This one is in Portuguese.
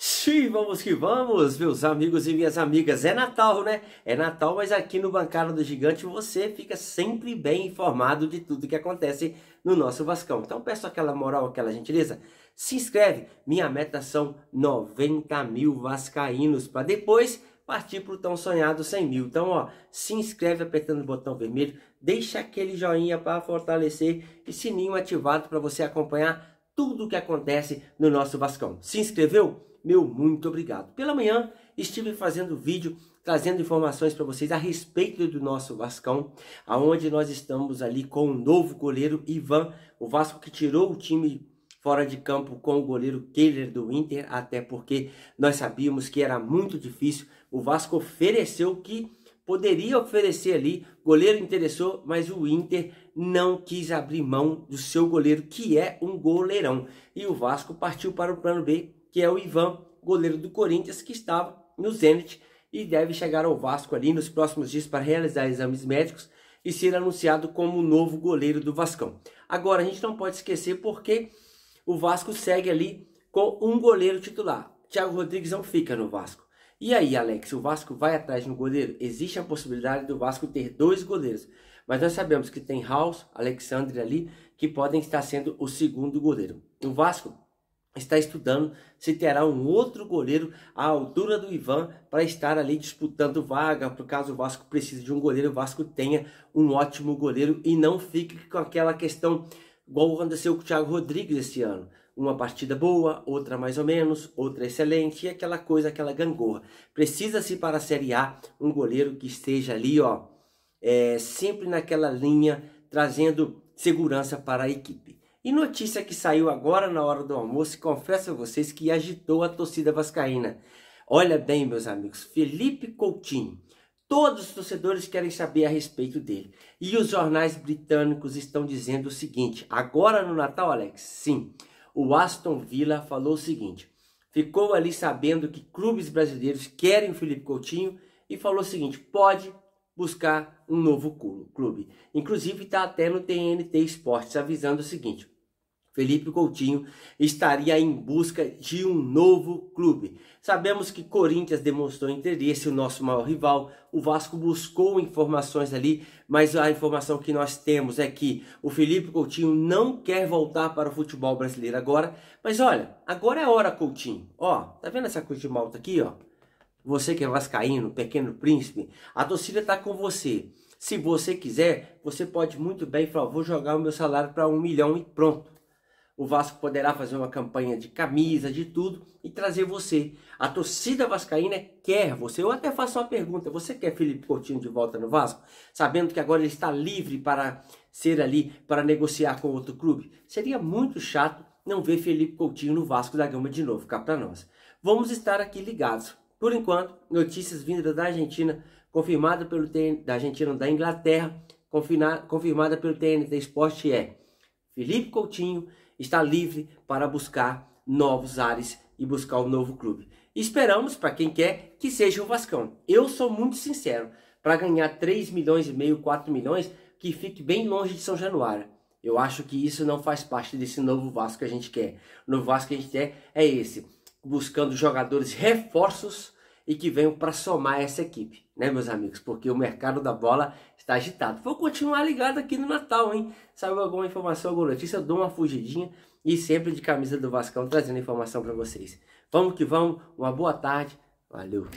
Sim, vamos que vamos, meus amigos e minhas amigas. É Natal, né? É Natal, mas aqui no Bancada do Gigante você fica sempre bem informado de tudo que acontece no nosso Vascão. Então peço aquela moral, aquela gentileza. Se inscreve. Minha meta são 90 mil vascaínos para depois partir para o tão sonhado 100 mil. Então, ó, se inscreve apertando o botão vermelho, deixa aquele joinha para fortalecer e sininho ativado para você acompanhar tudo o que acontece no nosso Vascão. Se inscreveu? meu muito obrigado. Pela manhã estive fazendo vídeo trazendo informações para vocês a respeito do nosso Vascão, aonde nós estamos ali com o um novo goleiro Ivan, o Vasco que tirou o time fora de campo com o goleiro Kehler do Inter, até porque nós sabíamos que era muito difícil. O Vasco ofereceu que poderia oferecer ali, goleiro interessou, mas o Inter não quis abrir mão do seu goleiro, que é um goleirão. E o Vasco partiu para o plano B, que é o Ivan, goleiro do Corinthians, que estava no Zenit e deve chegar ao Vasco ali nos próximos dias para realizar exames médicos e ser anunciado como o novo goleiro do Vascão. Agora, a gente não pode esquecer porque o Vasco segue ali com um goleiro titular. Thiago Rodrigues não fica no Vasco. E aí, Alex, o Vasco vai atrás de um goleiro? Existe a possibilidade do Vasco ter dois goleiros, mas nós sabemos que tem House, Alexandre ali, que podem estar sendo o segundo goleiro. O Vasco está estudando se terá um outro goleiro à altura do Ivan para estar ali disputando vaga, por caso o Vasco precise de um goleiro, o Vasco tenha um ótimo goleiro e não fique com aquela questão igual aconteceu com o Thiago Rodrigues esse ano. Uma partida boa, outra mais ou menos, outra excelente e aquela coisa, aquela gangorra. Precisa-se para a Série A um goleiro que esteja ali, ó, é, sempre naquela linha, trazendo segurança para a equipe. E notícia que saiu agora na hora do almoço, confesso a vocês que agitou a torcida vascaína. Olha bem, meus amigos, Felipe Coutinho. Todos os torcedores querem saber a respeito dele. E os jornais britânicos estão dizendo o seguinte: agora no Natal, Alex, sim, o Aston Villa falou o seguinte. Ficou ali sabendo que clubes brasileiros querem o Felipe Coutinho e falou o seguinte: pode buscar um novo clube. Inclusive está até no TNT Esportes avisando o seguinte: Felipe Coutinho estaria em busca de um novo clube. Sabemos que Corinthians demonstrou interesse, o nosso maior rival. O Vasco buscou informações ali, mas a informação que nós temos é que o Felipe Coutinho não quer voltar para o futebol brasileiro agora. Mas olha, agora é hora, Coutinho. Ó, tá vendo essa cruz de malta aqui, ó? Você que é vascaíno, pequeno príncipe, a torcida tá com você. Se você quiser, você pode muito bem falar, vou jogar o meu salário para um milhão e pronto. O Vasco poderá fazer uma campanha de camisa, de tudo e trazer você. A torcida vascaína quer você. Eu até faço uma pergunta: você quer Felipe Coutinho de volta no Vasco? Sabendo que agora ele está livre para ser ali, para negociar com outro clube? Seria muito chato não ver Felipe Coutinho no Vasco da Gama de novo, cá para nós. Vamos estar aqui ligados. Por enquanto, notícias vindas da Argentina, confirmada pelo TN, da Argentina da Inglaterra, confirmada pelo TNT Esporte é Felipe Coutinho está livre para buscar novos ares e buscar um novo clube. Esperamos, para quem quer, que seja o Vascão. Eu sou muito sincero, para ganhar 3 milhões e meio, 4 milhões, que fique bem longe de São Januário. Eu acho que isso não faz parte desse novo Vasco que a gente quer. O novo Vasco que a gente quer é esse, buscando jogadores reforços e que venham para somar essa equipe, né, meus amigos? Porque o mercado da bola está agitado. Vou continuar ligado aqui no Natal, hein? Saiu alguma informação, alguma notícia, eu dou uma fugidinha e sempre de camisa do Vascão trazendo informação para vocês. Vamos que vamos, uma boa tarde, valeu!